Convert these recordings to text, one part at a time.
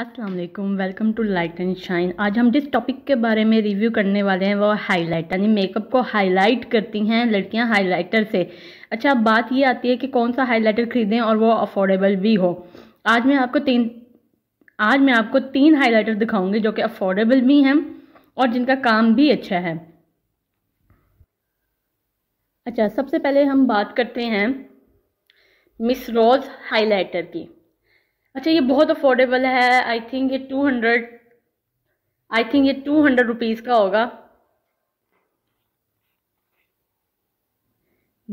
Aslam welcome to light and shine आज हम जिस टॉपिक के बारे में रिव्यू करने वाले हैं वो हाईलाइट यानी मेकअप को हाईलाइट करती हैं लड़कियां हाईलाइटर से अच्छा बात ये आती है कि कौन सा हाईलाइटर ख़रीदें और वो अफोर्डेबल भी हो आज मैं आपको तीन आज मैं आपको तीन हाईलाइटर दिखाऊंगी जो कि अफोर्डेबल भी हैं और जिनका काम भी अच्छा है अच्छा सबसे पहले हम बात करते हैं मिस रोज़ हाईलाइटर की अच्छा ये बहुत अफोर्डेबल है आई थिंक ये टू हंड्रेड आई थिंक ये टू हंड्रेड रुपीज़ का होगा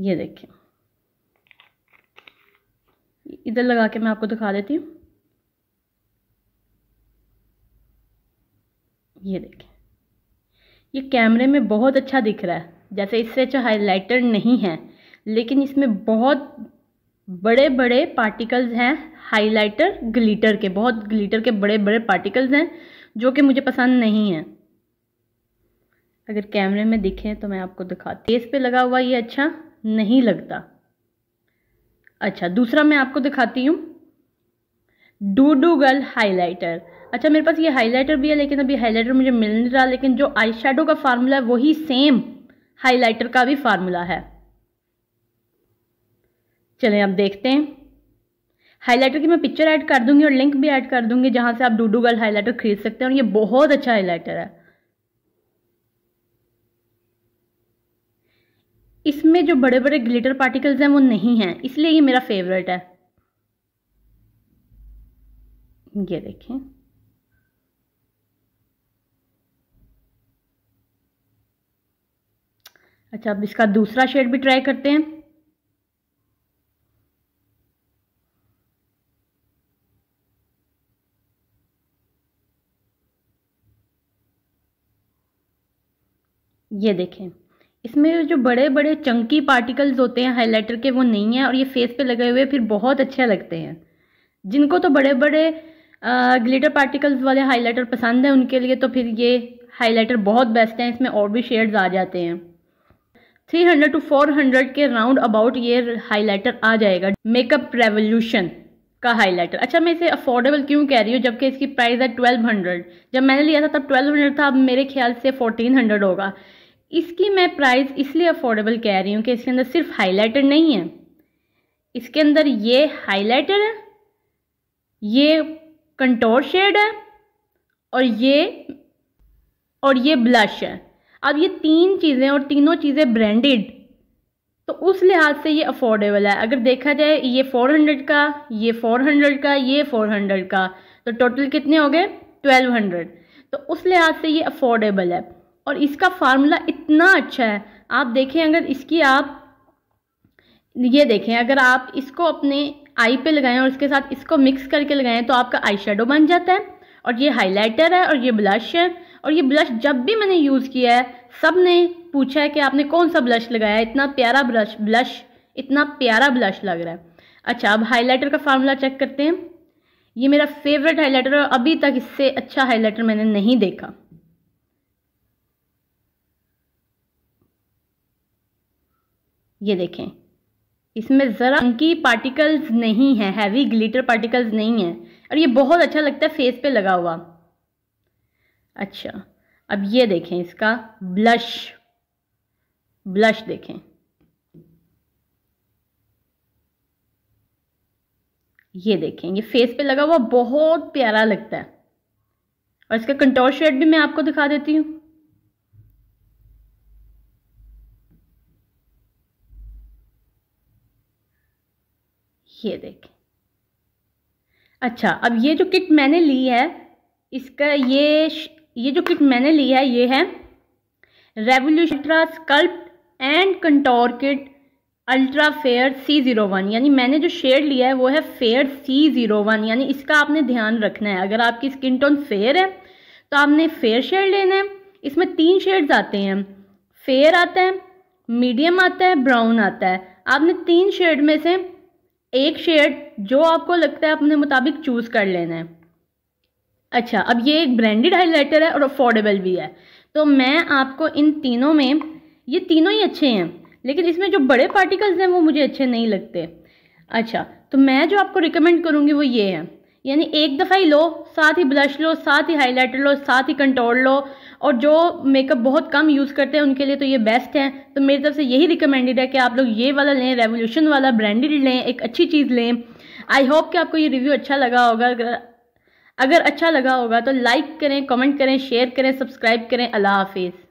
ये देखिए इधर लगा के मैं आपको दिखा देती हूँ ये देखिए ये कैमरे में बहुत अच्छा दिख रहा है जैसे इससे अच्छा हाइलाइटर नहीं है लेकिन इसमें बहुत बड़े बड़े पार्टिकल्स हैं हाइलाइटर ग्लिटर के बहुत ग्लिटर के बड़े बड़े पार्टिकल्स हैं जो कि मुझे पसंद नहीं है अगर कैमरे में दिखें तो मैं आपको दिखाती फेस पे लगा हुआ ये अच्छा नहीं लगता अच्छा दूसरा मैं आपको दिखाती हूँ डू गर्ल हाईलाइटर अच्छा मेरे पास ये हाईलाइटर भी है लेकिन अभी हाईलाइटर मुझे मिल नहीं रहा लेकिन जो आई का फार्मूला है वही सेम हाईलाइटर का भी फार्मूला है चलें अब देखते हैं हाईलाइटर की मैं पिक्चर ऐड कर दूंगी और लिंक भी ऐड कर दूंगी जहां से आप डूडू गर्ल हाईलाइटर खरीद सकते हैं और ये बहुत अच्छा हाईलाइटर है इसमें जो बड़े बड़े ग्लिटर पार्टिकल्स हैं वो नहीं हैं इसलिए ये मेरा फेवरेट है ये देखें अच्छा अब इसका दूसरा शेड भी ट्राई करते हैं ये देखें इसमें जो बड़े बड़े चंकी पार्टिकल्स होते हैं हाइलाइटर के वो नहीं हैं और ये फेस पे लगे हुए फिर बहुत अच्छे लगते हैं जिनको तो बड़े बड़े ग्लिटर पार्टिकल्स वाले हाइलाइटर पसंद हैं उनके लिए तो फिर ये हाइलाइटर बहुत बेस्ट हैं इसमें और भी शेड्स आ जाते हैं 300 टू 400 के राउंड अबाउट ये हाईलाइटर आ जाएगा मेकअप रेवोल्यूशन का हाईलाइटर अच्छा मैं इसे अफोर्डेबल क्यों कह रही हूँ जबकि इसकी प्राइस है ट्वेल्व हंड्रेड जब मैंने लिया था तब ट्वेल्व हंड्रेड था अब मेरे ख्याल से फोर्टीन हंड्रेड होगा इसकी मैं प्राइस इसलिए अफोर्डेबल कह रही हूँ कि इसके अंदर सिर्फ हाईलाइटर नहीं है इसके अंदर ये हाईलाइटर है ये कंटोर शेड है और ये और ये ब्लश है अब ये तीन चीज़ें और तीनों चीज़ें ब्रांडेड तो उस लिहाज से ये अफोर्डेबल है अगर देखा जाए ये फोर हंड्रेड का ये फोर हंड्रेड का ये फोर हंड्रेड का तो टोटल कितने हो गए ट्वेल्व हंड्रेड तो उस लिहाज से ये अफोर्डेबल है और इसका फार्मूला इतना अच्छा है आप देखें अगर इसकी आप ये देखें अगर आप इसको अपने आई पे लगाएं और इसके साथ इसको मिक्स करके लगाएं तो आपका आई शेडो बन जाता है और ये हाइलाइटर है और ये ब्लश है और ये ब्लश जब भी मैंने यूज़ किया है सब ने पूछा है कि आपने कौन सा ब्लश लगाया इतना प्यारा ब्रश ब्लश इतना प्यारा ब्लश लग रहा है अच्छा अब हाइलाइटर का फार्मूला चेक करते हैं ये मेरा फेवरेट हाइलाइटर है अभी तक इससे अच्छा हाइलाइटर मैंने नहीं देखा ये देखें इसमें ज़रा की पार्टिकल्स नहीं है हैवी ग्लिटर पार्टिकल्स नहीं है और ये बहुत अच्छा लगता है फेस पे लगा हुआ अच्छा अब ये देखें इसका ब्लश ब्लश देखें ये देखें ये फेस पे लगा हुआ बहुत प्यारा लगता है और इसका कंटोर शेड भी मैं आपको दिखा देती हूँ ये देखें अच्छा अब ये जो किट मैंने ली है इसका ये ये जो किट मैंने ली है ये है revolution ultra sculpt and contour kit ultra fair C zero one यानी मैंने जो शेड लिया है वो है फेयर सी ज़ीरो वन यानी इसका आपने ध्यान रखना है अगर आपकी स्किन टोन फेयर है तो आपने फेयर शेड लेना है इसमें तीन शेड्स आते हैं फेयर आता है मीडियम आता है ब्राउन आता है आपने तीन शेड में से एक शेड जो आपको लगता है अपने मुताबिक चूज़ कर लेना है अच्छा अब ये एक ब्रांडेड हाइलाइटर है और अफोर्डेबल भी है तो मैं आपको इन तीनों में ये तीनों ही अच्छे हैं लेकिन इसमें जो बड़े पार्टिकल्स हैं वो मुझे अच्छे नहीं लगते अच्छा तो मैं जो आपको रिकमेंड करूँगी वो ये है यानी एक दफ़ा ही लो साथ ही ब्लश लो साथ ही हाइलाइटर लो साथ ही कंट्रोल लो और जो मेकअप बहुत कम यूज़ करते हैं उनके लिए तो ये बेस्ट है तो मेरी तरफ से यही रिकमेंडेड है कि आप लोग ये वाला लें रेवोल्यूशन वाला ब्रांडेड लें एक अच्छी चीज़ लें आई होप कि आपको ये रिव्यू अच्छा लगा होगा अगर अगर अच्छा लगा होगा तो लाइक करें कमेंट करें शेयर करें सब्सक्राइब करें अल्लाह हाफिज़